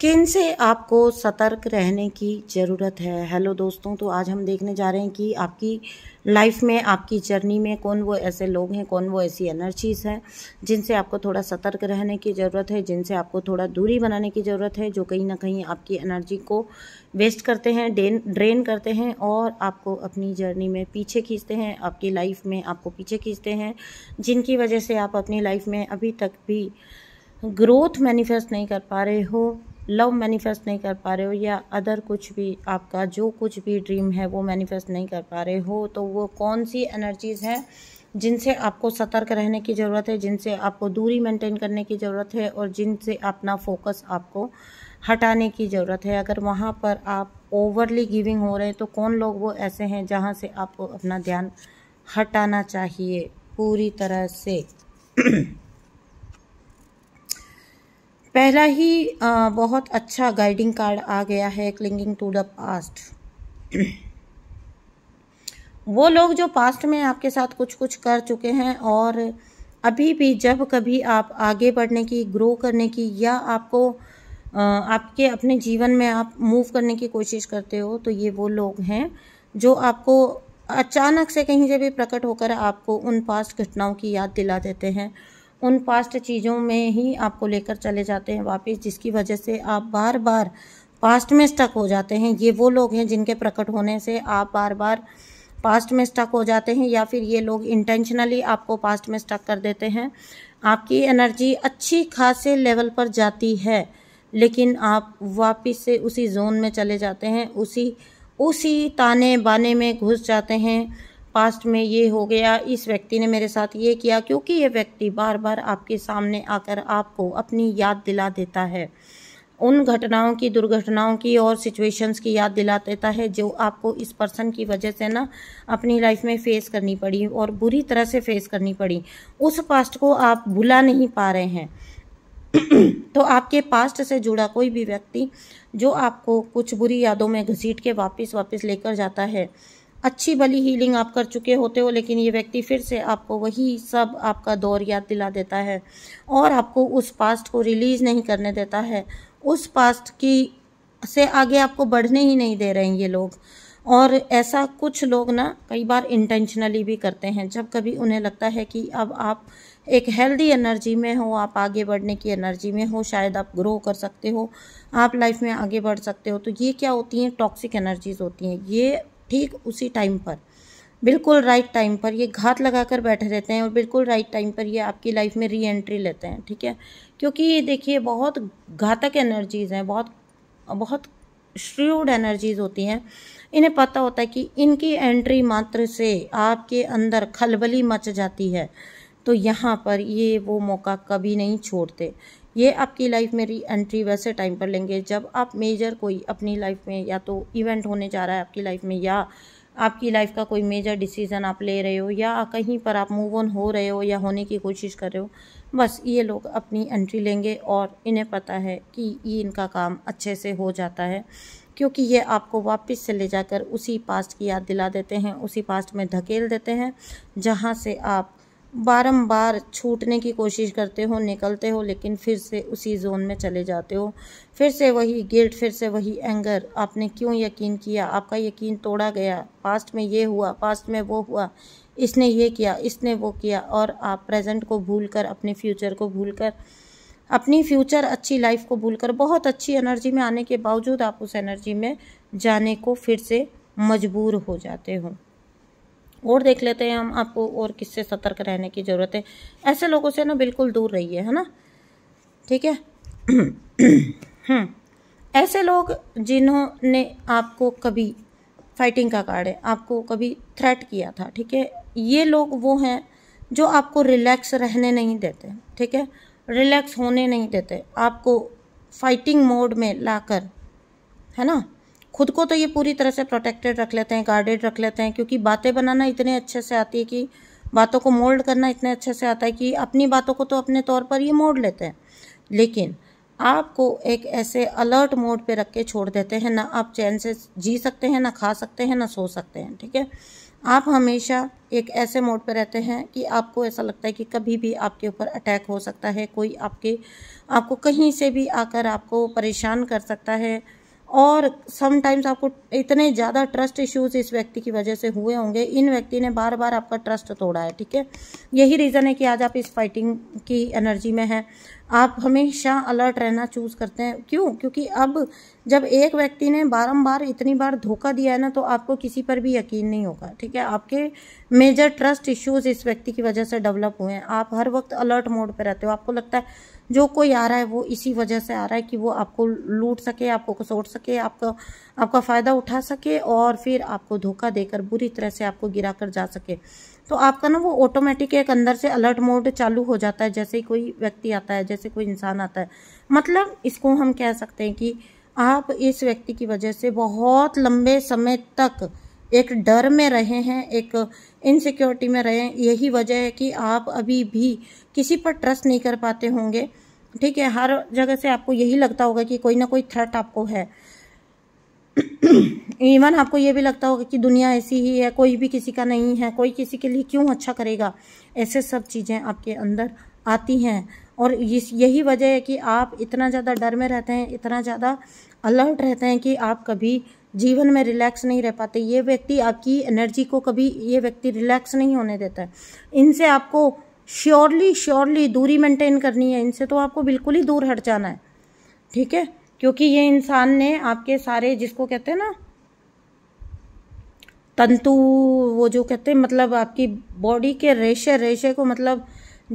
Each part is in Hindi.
किन से आपको सतर्क रहने की ज़रूरत है हेलो दोस्तों तो आज हम देखने जा रहे हैं कि आपकी लाइफ में आपकी जर्नी में कौन वो ऐसे लोग हैं कौन वो ऐसी एनर्जीज़ हैं जिनसे आपको थोड़ा सतर्क रहने की ज़रूरत है जिनसे आपको थोड़ा दूरी बनाने की ज़रूरत है जो कहीं ना कहीं आपकी एनर्जी को वेस्ट करते हैं डेन ड्रेन करते हैं और आपको अपनी जर्नी में पीछे खींचते हैं आपकी लाइफ में आपको पीछे खींचते हैं जिनकी वजह से आप अपनी लाइफ में अभी तक भी ग्रोथ मैनिफेस्ट नहीं कर पा रहे हो लव मैनिफेस्ट नहीं कर पा रहे हो या अदर कुछ भी आपका जो कुछ भी ड्रीम है वो मैनिफेस्ट नहीं कर पा रहे हो तो वो कौन सी एनर्जीज़ हैं जिनसे आपको सतर्क रहने की ज़रूरत है जिनसे आपको दूरी मेंटेन करने की ज़रूरत है और जिनसे अपना फोकस आपको हटाने की ज़रूरत है अगर वहाँ पर आप ओवरली गिविंग हो रहे हैं तो कौन लोग वो ऐसे हैं जहाँ से आपको अपना ध्यान हटाना चाहिए पूरी तरह से पहला ही आ, बहुत अच्छा गाइडिंग कार्ड आ गया है क्लिंगिंग टू द पास्ट वो लोग जो पास्ट में आपके साथ कुछ कुछ कर चुके हैं और अभी भी जब कभी आप आगे बढ़ने की ग्रो करने की या आपको आपके अपने जीवन में आप मूव करने की कोशिश करते हो तो ये वो लोग हैं जो आपको अचानक से कहीं से भी प्रकट होकर आपको उन पास्ट घटनाओं की याद दिला देते हैं उन पास्ट चीज़ों में ही आपको लेकर चले जाते हैं वापस जिसकी वजह से आप बार बार पास्ट में स्टक हो जाते हैं ये वो लोग हैं जिनके प्रकट होने से आप बार बार पास्ट में स्टक हो जाते हैं या फिर ये लोग इंटेंशनली आपको पास्ट में स्टक कर देते हैं आपकी एनर्जी अच्छी खासे लेवल पर जाती है लेकिन आप वापस से उसी जोन में चले जाते हैं उसी उसी ताने बाने में घुस जाते हैं पास्ट में ये हो गया इस व्यक्ति ने मेरे साथ ये किया क्योंकि ये व्यक्ति बार बार आपके सामने आकर आपको अपनी याद दिला देता है उन घटनाओं की दुर्घटनाओं की और सिचुएशंस की याद दिला देता है जो आपको इस पर्सन की वजह से ना अपनी लाइफ में फेस करनी पड़ी और बुरी तरह से फेस करनी पड़ी उस पास्ट को आप भुला नहीं पा रहे हैं तो आपके पास्ट से जुड़ा कोई भी व्यक्ति जो आपको कुछ बुरी यादों में घसीट के वापस वापस लेकर जाता है अच्छी भली हीलिंग आप कर चुके होते हो लेकिन ये व्यक्ति फिर से आपको वही सब आपका दौर याद दिला देता है और आपको उस पास्ट को रिलीज़ नहीं करने देता है उस पास्ट की से आगे आपको बढ़ने ही नहीं दे रहे हैं ये लोग और ऐसा कुछ लोग ना कई बार इंटेंशनली भी करते हैं जब कभी उन्हें लगता है कि अब आप एक हेल्दी एनर्जी में हो आप आगे बढ़ने की एनर्जी में हो शायद आप ग्रो कर सकते हो आप लाइफ में आगे बढ़ सकते हो तो ये क्या होती हैं टॉक्सिक एनर्जीज़ होती हैं ये ठीक उसी टाइम पर बिल्कुल राइट टाइम पर ये घात लगाकर बैठे रहते हैं और बिल्कुल राइट टाइम पर ये आपकी लाइफ में री एंट्री लेते हैं ठीक है क्योंकि ये देखिए बहुत घातक एनर्जीज़ हैं बहुत बहुत श्रूड एनर्जीज़ होती हैं इन्हें पता होता है कि इनकी एंट्री मात्र से आपके अंदर खलबली मच जाती है तो यहाँ पर ये वो मौका कभी नहीं छोड़ते ये आपकी लाइफ में री एंट्री वैसे टाइम पर लेंगे जब आप मेजर कोई अपनी लाइफ में या तो इवेंट होने जा रहा है आपकी लाइफ में या आपकी लाइफ का कोई मेजर डिसीज़न आप ले रहे हो या कहीं पर आप मूव ऑन हो रहे हो या होने की कोशिश कर रहे हो बस ये लोग अपनी एंट्री लेंगे और इन्हें पता है कि ये इनका काम अच्छे से हो जाता है क्योंकि ये आपको वापस से ले जाकर उसी पास्ट की याद दिला देते हैं उसी पास्ट में धकेल देते हैं जहाँ से आप बारंबार छूटने की कोशिश करते हो निकलते हो लेकिन फिर से उसी जोन में चले जाते हो फिर से वही गिल्ट फिर से वही एंगर आपने क्यों यकीन किया आपका यकीन तोड़ा गया पास्ट में ये हुआ पास्ट में वो हुआ इसने ये किया इसने वो किया और आप प्रेजेंट को भूल कर अपने फ्यूचर को भूल कर अपनी फ्यूचर अच्छी लाइफ को भूल कर बहुत अच्छी एनर्जी में आने के बावजूद आप उस एनर्जी में जाने को फिर से मजबूर हो जाते हो और देख लेते हैं हम आपको और किससे सतर्क रहने की ज़रूरत है ऐसे लोगों से ना बिल्कुल दूर रहिए है ना ठीक है हम्म। ऐसे लोग जिन्होंने आपको कभी फाइटिंग का कार्ड है आपको कभी थ्रेट किया था ठीक है ये लोग वो हैं जो आपको रिलैक्स रहने नहीं देते ठीक है रिलैक्स होने नहीं देते आपको फाइटिंग मोड में लाकर है ना खुद को तो ये पूरी तरह से प्रोटेक्टेड रख लेते हैं गार्डेड रख लेते हैं क्योंकि बातें बनाना इतने अच्छे से आती है कि बातों को मोल्ड करना इतने अच्छे से आता है कि अपनी बातों को तो अपने तौर पर ये मोड़ लेते हैं लेकिन आपको एक ऐसे अलर्ट मोड पे रख के छोड़ देते हैं ना आप चैन से जी सकते हैं ना खा सकते हैं ना सो सकते हैं ठीक है आप हमेशा एक ऐसे मोड पर रहते हैं कि आपको ऐसा लगता है कि कभी भी आपके ऊपर अटैक हो सकता है कोई आपके आपको कहीं से भी आकर आपको परेशान कर सकता है और समटाइम्स आपको इतने ज़्यादा ट्रस्ट इश्यूज इस व्यक्ति की वजह से हुए होंगे इन व्यक्ति ने बार बार आपका ट्रस्ट तोड़ा है ठीक है यही रीज़न है कि आज आप इस फाइटिंग की एनर्जी में हैं आप हमेशा अलर्ट रहना चूज करते हैं क्यों क्योंकि अब जब एक व्यक्ति ने बारंबार इतनी बार धोखा दिया है ना तो आपको किसी पर भी यकीन नहीं होगा ठीक है आपके मेजर ट्रस्ट इश्यूज इस व्यक्ति की वजह से डेवलप हुए हैं आप हर वक्त अलर्ट मोड पर रहते हो आपको लगता है जो कोई आ रहा है वो इसी वजह से आ रहा है कि वो आपको लूट सके आपको कसोट सके आपका आपका फ़ायदा उठा सके और फिर आपको धोखा देकर बुरी तरह से आपको गिरा कर जा सके तो आपका ना वो ऑटोमेटिक एक अंदर से अलर्ट मोड चालू हो जाता है जैसे ही कोई व्यक्ति आता है जैसे कोई इंसान आता है मतलब इसको हम कह सकते हैं कि आप इस व्यक्ति की वजह से बहुत लंबे समय तक एक डर में रहे हैं एक इनसिक्योरिटी में रहे हैं यही वजह है कि आप अभी भी किसी पर ट्रस्ट नहीं कर पाते होंगे ठीक है हर जगह से आपको यही लगता होगा कि कोई ना कोई थ्रेट आपको है इवन आपको ये भी लगता होगा कि दुनिया ऐसी ही है कोई भी किसी का नहीं है कोई किसी के लिए क्यों अच्छा करेगा ऐसे सब चीज़ें आपके अंदर आती हैं और यही वजह है कि आप इतना ज़्यादा डर में रहते हैं इतना ज़्यादा अलर्ट रहते हैं कि आप कभी जीवन में रिलैक्स नहीं रह पाते ये व्यक्ति आपकी एनर्जी को कभी ये व्यक्ति रिलैक्स नहीं होने देता है इनसे आपको श्योरली श्योरली दूरी मेंटेन करनी है इनसे तो आपको बिल्कुल ही दूर हट जाना है ठीक है क्योंकि ये इंसान ने आपके सारे जिसको कहते हैं ना तंतु वो जो कहते हैं मतलब आपकी बॉडी के रेशे रेशे को मतलब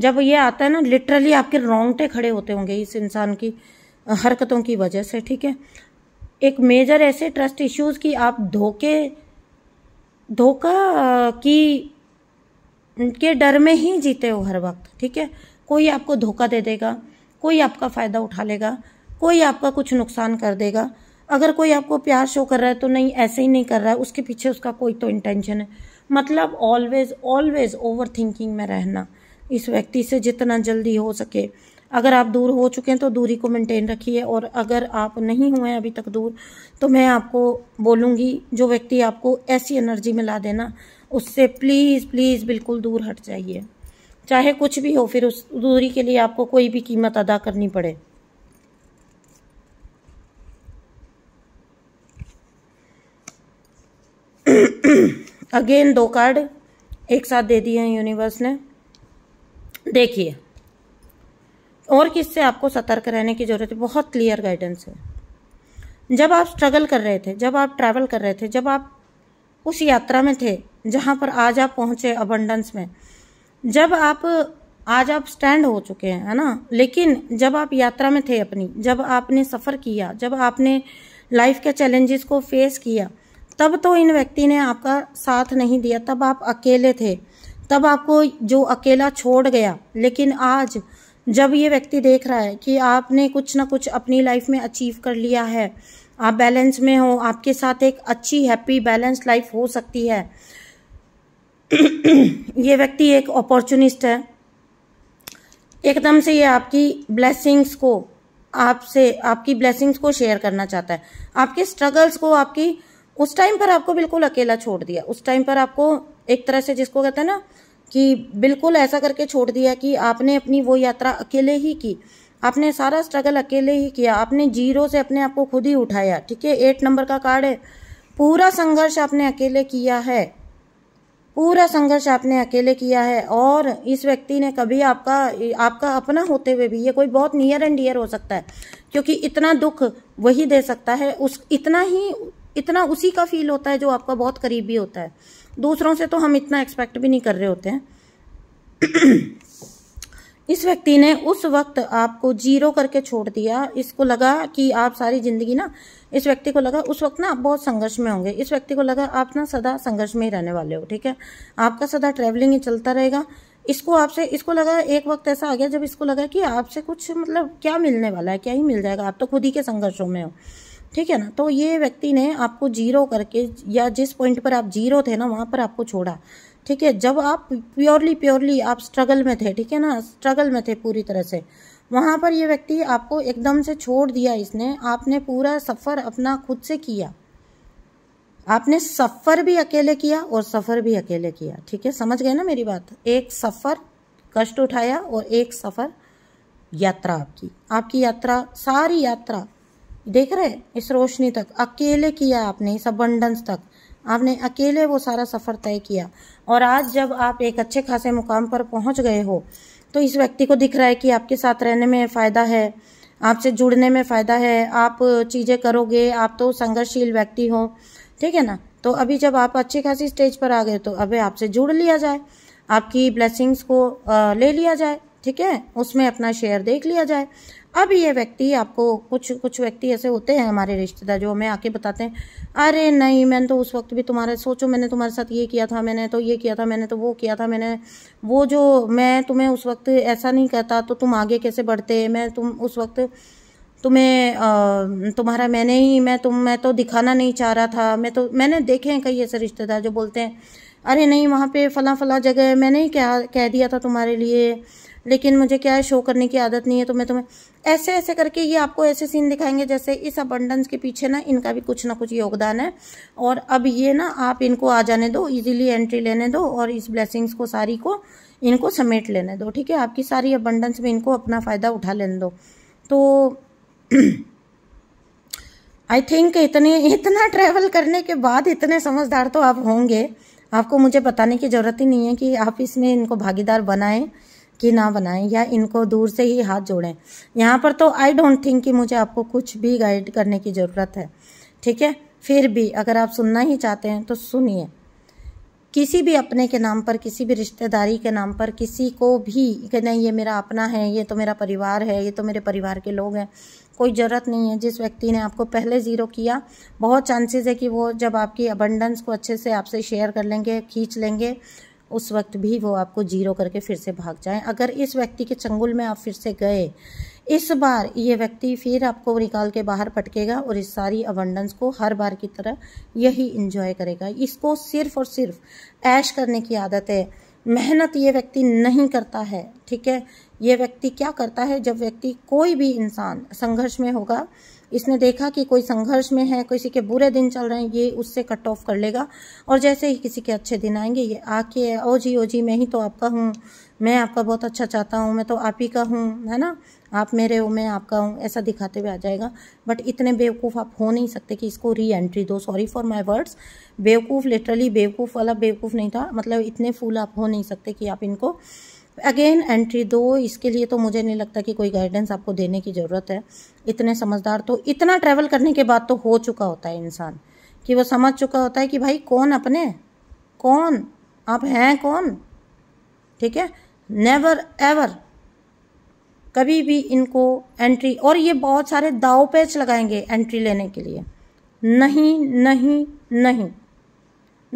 जब ये आता है ना लिटरली आपके रोंगटे खड़े होते होंगे इस इंसान की हरकतों की वजह से ठीक है एक मेजर ऐसे ट्रस्ट इश्यूज कि आप धोखे धोखा की के डर में ही जीते हो हर वक्त ठीक है कोई आपको धोखा दे देगा कोई आपका फ़ायदा उठा लेगा कोई आपका कुछ नुकसान कर देगा अगर कोई आपको प्यार शो कर रहा है तो नहीं ऐसे ही नहीं कर रहा है उसके पीछे उसका कोई तो इंटेंशन है मतलब ऑलवेज ऑलवेज ओवर थिंकिंग में रहना इस व्यक्ति से जितना जल्दी हो सके अगर आप दूर हो चुके हैं तो दूरी को मेंटेन रखिए और अगर आप नहीं हुए हैं अभी तक दूर तो मैं आपको बोलूँगी जो व्यक्ति आपको ऐसी एनर्जी में ला देना उससे प्लीज़ प्लीज़ बिल्कुल दूर हट जाइए चाहे कुछ भी हो फिर उस दूरी के लिए आपको कोई भी कीमत अदा करनी पड़े अगेन दो कार्ड एक साथ दे दिए हैं यूनिवर्स ने देखिए और किससे आपको सतर्क रहने की ज़रूरत है बहुत क्लियर गाइडेंस है जब आप स्ट्रगल कर रहे थे जब आप ट्रैवल कर रहे थे जब आप उस यात्रा में थे जहाँ पर आज आप पहुँचे अबंडेंस में जब आप आज आप स्टैंड हो चुके हैं है ना लेकिन जब आप यात्रा में थे अपनी जब आपने सफ़र किया जब आपने लाइफ के चैलेंजेस को फेस किया तब तो इन व्यक्ति ने आपका साथ नहीं दिया तब आप अकेले थे तब आपको जो अकेला छोड़ गया लेकिन आज जब ये व्यक्ति देख रहा है कि आपने कुछ ना कुछ अपनी लाइफ में अचीव कर लिया है आप बैलेंस में हो आपके साथ एक अच्छी हैप्पी बैलेंस लाइफ हो सकती है ये व्यक्ति एक अपॉर्चुनिस्ट है एकदम से ये आपकी ब्लेसिंग्स को आपसे आपकी ब्लेसिंग्स को शेयर करना चाहता है आपके स्ट्रगल्स को आपकी उस टाइम पर आपको बिल्कुल अकेला छोड़ दिया उस टाइम पर आपको एक तरह से जिसको कहते हैं ना कि बिल्कुल ऐसा करके छोड़ दिया कि आपने अपनी वो यात्रा अकेले ही की आपने सारा स्ट्रगल अकेले ही किया आपने जीरो से अपने आप को खुद ही उठाया ठीक है एट नंबर का कार्ड है पूरा संघर्ष आपने अकेले किया है पूरा संघर्ष आपने अकेले किया है और इस व्यक्ति ने कभी आपका आपका अपना होते हुए भी ये कोई बहुत नियर एंड डियर हो सकता है क्योंकि इतना दुख वही दे सकता है उस इतना ही इतना उसी का फील होता है जो आपका बहुत करीबी होता है दूसरों से तो हम इतना एक्सपेक्ट भी नहीं कर रहे होते हैं इस व्यक्ति ने उस वक्त आपको जीरो करके छोड़ दिया इसको लगा कि आप सारी जिंदगी ना इस व्यक्ति को लगा उस वक्त ना आप बहुत संघर्ष में होंगे इस व्यक्ति को लगा आप ना सदा संघर्ष में ही रहने वाले हो ठीक है आपका सदा ट्रैवलिंग ही चलता रहेगा इसको आपसे इसको लगा एक वक्त ऐसा आ गया जब इसको लगा कि आपसे कुछ मतलब क्या मिलने वाला है क्या ही मिल जाएगा आप तो खुद ही के संघर्षों में हो ठीक है ना तो ये व्यक्ति ने आपको जीरो करके या जिस पॉइंट पर आप जीरो थे ना वहाँ पर आपको छोड़ा ठीक है जब आप प्योरली प्योरली आप स्ट्रगल में थे ठीक है ना स्ट्रगल में थे पूरी तरह से वहाँ पर ये व्यक्ति आपको एकदम से छोड़ दिया इसने आपने पूरा सफ़र अपना खुद से किया आपने सफ़र भी अकेले किया और सफ़र भी अकेले किया ठीक है समझ गए ना मेरी बात एक सफ़र कष्ट उठाया और एक सफ़र यात्रा आपकी आपकी यात्रा सारी यात्रा देख रहे इस रोशनी तक अकेले किया आपने इस अबंडंस तक आपने अकेले वो सारा सफ़र तय किया और आज जब आप एक अच्छे खासे मुकाम पर पहुंच गए हो तो इस व्यक्ति को दिख रहा है कि आपके साथ रहने में फ़ायदा है आपसे जुड़ने में फ़ायदा है आप चीज़ें करोगे आप तो संघर्षशील व्यक्ति हो ठीक है ना तो अभी जब आप अच्छी खासी स्टेज पर आ गए तो अभी आपसे जुड़ लिया जाए आपकी ब्लेसिंग्स को ले लिया जाए ठीक है उसमें अपना शेयर देख लिया जाए अब ये व्यक्ति आपको कुछ कुछ व्यक्ति ऐसे होते हैं हमारे रिश्तेदार जो हमें आके बताते हैं अरे नहीं मैंने तो उस वक्त भी तुम्हारे सोचो मैंने तुम्हारे साथ ये किया था मैंने तो ये किया था मैंने तो वो किया था मैंने वो जो मैं तुम्हें उस वक्त ऐसा नहीं कहता तो तुम आगे कैसे बढ़ते मैं तुम उस वक्त तुम्हें तुम्हारा मैंने ही मैं तुम मैं तो दिखाना नहीं चाह रहा था मैं तो मैंने देखे हैं कई ऐसे रिश्तेदार जो बोलते हैं अरे नहीं वहाँ पे फला फला जगह मैंने ही कह कह दिया था तुम्हारे लिए लेकिन मुझे क्या है शो करने की आदत नहीं है तो मैं तुम्हें ऐसे ऐसे करके ये आपको ऐसे सीन दिखाएंगे जैसे इस अबंडस के पीछे ना इनका भी कुछ ना कुछ योगदान है और अब ये ना आप इनको आ जाने दो इजीली एंट्री लेने दो और इस ब्लेसिंग्स को सारी को इनको समेट लेने दो ठीक है आपकी सारी अबंडस में इनको अपना फ़ायदा उठा लेने दो तो आई थिंक इतने इतना ट्रैवल करने के बाद इतने समझदार तो आप होंगे आपको मुझे बताने की ज़रूरत ही नहीं है कि आप इसमें इनको भागीदार बनाएं की ना बनाएं या इनको दूर से ही हाथ जोड़ें यहाँ पर तो आई डोंट थिंक कि मुझे आपको कुछ भी गाइड करने की ज़रूरत है ठीक है फिर भी अगर आप सुनना ही चाहते हैं तो सुनिए किसी भी अपने के नाम पर किसी भी रिश्तेदारी के नाम पर किसी को भी कि नहीं ये मेरा अपना है ये तो मेरा परिवार है ये तो मेरे परिवार के लोग हैं कोई ज़रूरत नहीं है जिस व्यक्ति ने आपको पहले ज़ीरो किया बहुत चांसेस है कि वो जब आपकी अबंडेंस को अच्छे से आपसे शेयर कर लेंगे खींच लेंगे उस वक्त भी वो आपको जीरो करके फिर से भाग जाए अगर इस व्यक्ति के चंगुल में आप फिर से गए इस बार ये व्यक्ति फिर आपको निकाल के बाहर पटकेगा और इस सारी अवंडेंस को हर बार की तरह यही इंजॉय करेगा इसको सिर्फ और सिर्फ ऐश करने की आदत है मेहनत ये व्यक्ति नहीं करता है ठीक है ये व्यक्ति क्या करता है जब व्यक्ति कोई भी इंसान संघर्ष में होगा इसने देखा कि कोई संघर्ष में है किसी के बुरे दिन चल रहे हैं ये उससे कट ऑफ कर लेगा और जैसे ही किसी के अच्छे दिन आएंगे ये आके ओ जी ओ जी मैं ही तो आपका हूँ मैं आपका बहुत अच्छा चाहता हूँ मैं तो आप ही का हूँ है ना आप मेरे हो मैं आपका हूँ ऐसा दिखाते हुए आ जाएगा बट इतने बेवकूफ़ आप हो नहीं सकते कि इसको री एंट्री दो सॉरी फॉर माई वर्ड्स बेवकूफ़ लिटरली बेवकूफ़ वाला बेवकूफ़ नहीं था मतलब इतने फूल आप हो नहीं सकते कि आप इनको अगेन एंट्री दो इसके लिए तो मुझे नहीं लगता कि कोई गाइडेंस आपको देने की ज़रूरत है इतने समझदार तो इतना ट्रैवल करने के बाद तो हो चुका होता है इंसान कि वो समझ चुका होता है कि भाई कौन अपने कौन आप हैं कौन ठीक है नेवर एवर कभी भी इनको एंट्री और ये बहुत सारे दाव पेच लगाएंगे एंट्री लेने के लिए नहीं नहीं नहीं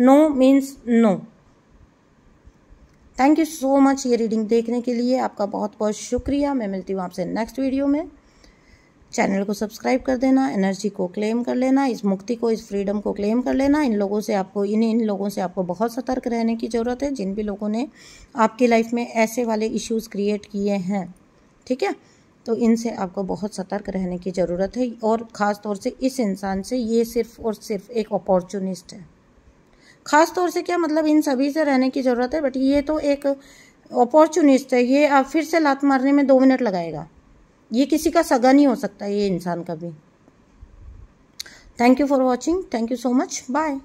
no means no thank you so much ये रीडिंग देखने के लिए आपका बहुत बहुत शुक्रिया मैं मिलती हूँ आपसे नेक्स्ट वीडियो में चैनल को सब्सक्राइब कर देना एनर्जी को क्लेम कर लेना इस मुक्ति को इस फ्रीडम को क्लेम कर लेना इन लोगों से आपको इन इन लोगों से आपको बहुत सतर्क रहने की ज़रूरत है जिन भी लोगों ने आपकी लाइफ में ऐसे वाले इश्यूज़ क्रिएट किए हैं ठीक है तो इनसे आपको बहुत सतर्क रहने की ज़रूरत है और ख़ास तौर से इस इंसान से ये सिर्फ़ और सिर्फ एक अपॉर्चुनिस्ट है ख़ास तौर से क्या मतलब इन सभी से रहने की ज़रूरत है बट ये तो एक अपॉर्चुनिस्ट है ये आप फिर से लात मारने में दो मिनट लगाएगा ये किसी का सगा नहीं हो सकता ये इंसान कभी thank you for watching thank you so much bye